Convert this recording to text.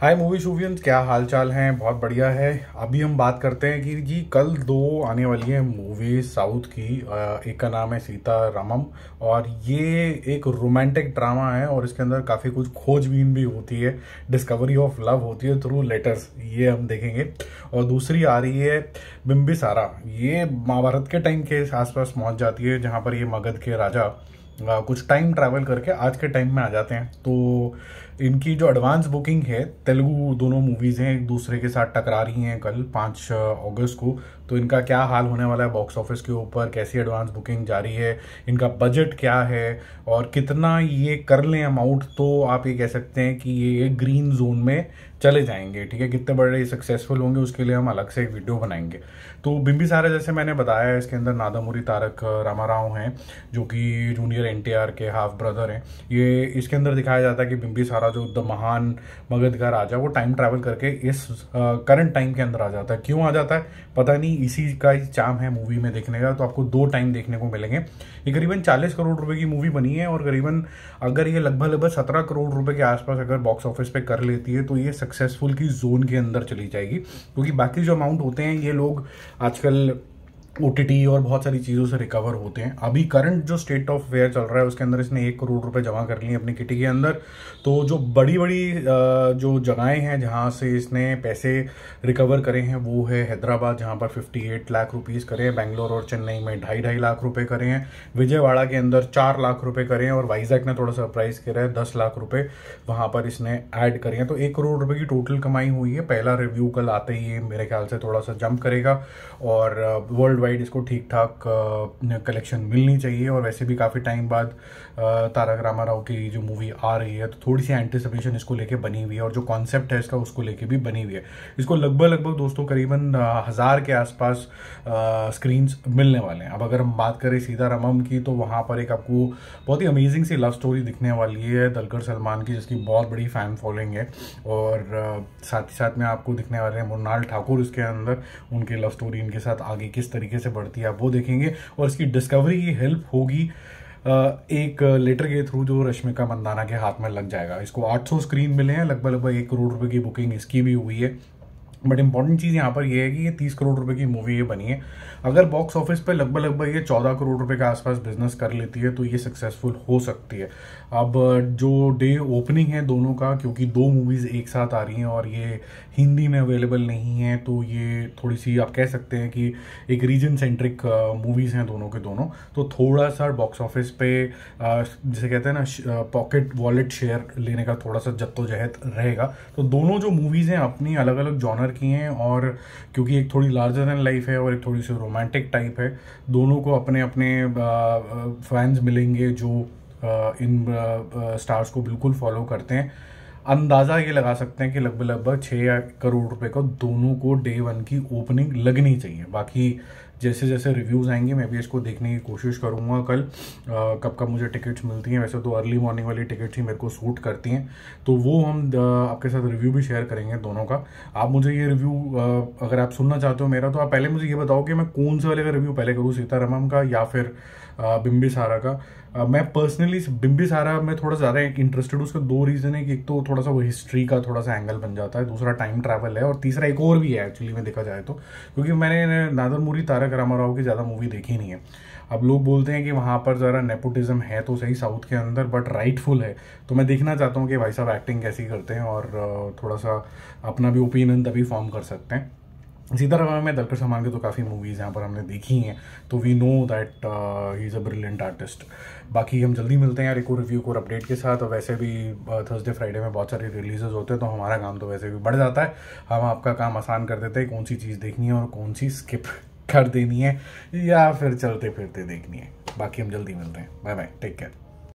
हाय movie शूवियंस क्या हाल चाल हैं बहुत बढ़िया है अभी हम बात करते हैं कि जी कल दो आने वाली है मूवी साउथ की एक का नाम है सीता रामम और ये एक रोमांटिक ड्रामा है और इसके अंदर काफ़ी कुछ खोजबीन भी होती है डिस्कवरी ऑफ लव होती है थ्रू लेटर्स ये हम देखेंगे और दूसरी आ रही है बिम्बिसारा ये महाभारत के टाइम के आसपास पहुँच जाती है जहाँ पर ये मगध के राजा कुछ टाइम ट्रैवल करके आज के टाइम में आ जाते हैं तो इनकी जो एडवांस बुकिंग है तेलुगु दोनों मूवीज़ हैं एक दूसरे के साथ टकरा रही हैं कल पाँच अगस्त को तो इनका क्या हाल होने वाला है बॉक्स ऑफिस के ऊपर कैसी एडवांस बुकिंग जारी है इनका बजट क्या है और कितना ये कर लें अमाउंट तो आप ये कह सकते हैं कि ये एक ग्रीन जोन में चले जाएंगे ठीक है कितने बड़े सक्सेसफुल होंगे उसके लिए हम अलग से एक वीडियो बनाएंगे तो बिम्बी सारा जैसे मैंने बताया है इसके अंदर नादामुरी तारक रामाराव हैं जो कि जूनियर एन के हाफ ब्रदर हैं ये इसके अंदर दिखाया जाता है कि बिम्बी सारा जो द महान मगध का राजा वो टाइम ट्रैवल करके इस करंट टाइम के अंदर आ जाता है क्यों आ जाता है पता नहीं इसी का ही चाम है मूवी में देखने का तो आपको दो टाइम देखने को मिलेंगे ये करीबन चालीस करोड़ रुपये की मूवी बनी है और करीबन अगर ये लगभग लगभग सत्रह करोड़ रुपये के आसपास अगर बॉक्स ऑफिस पर कर लेती है तो ये सक्सेसफुल की जोन के अंदर चली जाएगी क्योंकि बाकी जो अमाउंट होते हैं ये लोग आजकल ओ और बहुत सारी चीज़ों से रिकवर होते हैं अभी करंट जो स्टेट ऑफ वेयर चल रहा है उसके अंदर इसने एक करोड़ रुपए जमा कर लिए अपनी किटी के अंदर तो जो बड़ी बड़ी जो जगहें हैं जहाँ से इसने पैसे रिकवर करे हैं वो है हैदराबाद जहाँ पर 58 लाख रुपीज़ करे हैं बैंगलोर और चेन्नई में ढाई ढाई लाख रुपये करे हैं विजयवाड़ा के अंदर चार लाख रुपये करे हैं और वाइजैक ने थोड़ा सा प्राइस करा है दस लाख रुपये वहाँ पर इसने ऐड करे हैं तो एक करोड़ रुपये की टोटल कमाई हुई है पहला रिव्यू कल आते ही मेरे ख्याल से थोड़ा सा जंप करेगा और वर्ल्ड वाइड इसको ठीक ठाक कलेक्शन मिलनी चाहिए और वैसे भी काफ़ी टाइम बाद तारक रामा राव की जो मूवी आ रही है तो थोड़ी सी एंटिसिपेशन इसको लेके बनी हुई है और जो कॉन्सेप्ट है इसका उसको लेके भी बनी हुई है इसको लगभग लगभग दोस्तों करीबन हज़ार के आसपास स्क्रीन्स मिलने वाले हैं अब अगर हम बात करें सीधा रमम की तो वहाँ पर एक आपको बहुत ही अमेजिंग सी लव स्टोरी दिखने वाली है दलकर सलमान की जिसकी बहुत बड़ी फ़ैन फॉलोइंग है और साथ ही साथ में आपको दिखने वाले हैं मुन्नाल ठाकुर इसके अंदर उनकी लव स्टोरी इनके साथ आगे किस तरीके तरीके से बढ़ती है आप वो देखेंगे और इसकी डिस्कवरी की हेल्प होगी एक लेटर के थ्रू जो रश्मिका मंदाना के हाथ में लग जाएगा इसको 800 स्क्रीन मिले हैं लगभग लगभग एक करोड़ रुपए की बुकिंग इसकी भी हुई है बट इंपॉर्टेंट चीज़ यहाँ पर यह है कि ये तीस करोड़ रुपए की मूवी ये बनी है अगर बॉक्स ऑफिस पे लगभग लगभग ये चौदह करोड़ रुपए के आसपास बिजनेस कर लेती है तो ये सक्सेसफुल हो सकती है अब जो डे ओपनिंग है दोनों का क्योंकि दो मूवीज़ एक साथ आ रही हैं और ये हिंदी में अवेलेबल नहीं है तो ये थोड़ी सी आप कह सकते हैं कि एक रीजन सेंट्रिक मूवीज़ हैं दोनों के दोनों तो थोड़ा सा बॉक्स ऑफिस पे जिसे कहते हैं ना पॉकेट वॉलेट शेयर लेने का थोड़ा सा जद्दोजहद रहेगा तो दोनों जो मूवीज़ हैं अपनी अलग अलग जॉनर की हैं और क्योंकि एक थोड़ी लार्जर देन लाइफ है और एक थोड़ी सी रोमांटिक टाइप है दोनों को अपने अपने फैंस मिलेंगे जो इन स्टार्स को बिल्कुल फॉलो करते हैं अंदाज़ा ये लगा सकते हैं कि लगभग लगभग छः करोड़ रुपए को दोनों को डे वन की ओपनिंग लगनी चाहिए बाकी जैसे जैसे रिव्यूज़ आएंगे मैं भी इसको देखने की कोशिश करूँगा कल आ, कब कब मुझे टिकट्स मिलती हैं वैसे तो अर्ली मॉर्निंग वाली टिकट्स ही मेरे को सूट करती हैं तो वो हम आपके साथ रिव्यू भी शेयर करेंगे दोनों का आप मुझे ये रिव्यू अगर आप सुनना चाहते हो मेरा तो आप पहले मुझे ये बताओ कि मैं कौन से वाले का रिव्यू पहले करूँ सीतारामम का या फिर बिम्बी सारा का मैं पर्सनली बिम्बिसारा सारा में थोड़ा ज़्यादा इंटरेस्टेड उसका दो रीज़न है कि एक तो थोड़ा थोड़ा सा वो हिस्ट्री का थोड़ा सा एंगल बन जाता है दूसरा टाइम ट्रैवल है और तीसरा एक और भी है एक्चुअली में देखा जाए तो क्योंकि मैंने मूरी तारक रामाराव की ज़्यादा मूवी देखी नहीं है अब लोग बोलते हैं कि वहाँ पर ज़रा नेपोटिज्म है तो सही साउथ के अंदर बट राइटफुल है तो मैं देखना चाहता हूँ कि भाई साहब एक्टिंग कैसी करते हैं और थोड़ा सा अपना भी ओपिनियन तभी फॉर्म कर सकते हैं सीतारामा में दलकर सामान की तो काफ़ी मूवीज़ यहाँ पर हमने देखी हैं तो we know that he is a brilliant artist बाकी हम जल्दी मिलते हैं यार एक और रिव्यू को अपडेट के साथ और वैसे भी थर्सडे uh, फ्राइडे में बहुत सारे रिलीजेज होते हैं तो हमारा काम तो वैसे भी बढ़ जाता है हम आपका काम आसान कर देते हैं कौन सी चीज़ देखनी है और कौन सी स्किप कर देनी है या फिर चलते फिरते देखनी है बाकी हम जल्दी मिलते हैं बाय बाय टेक केयर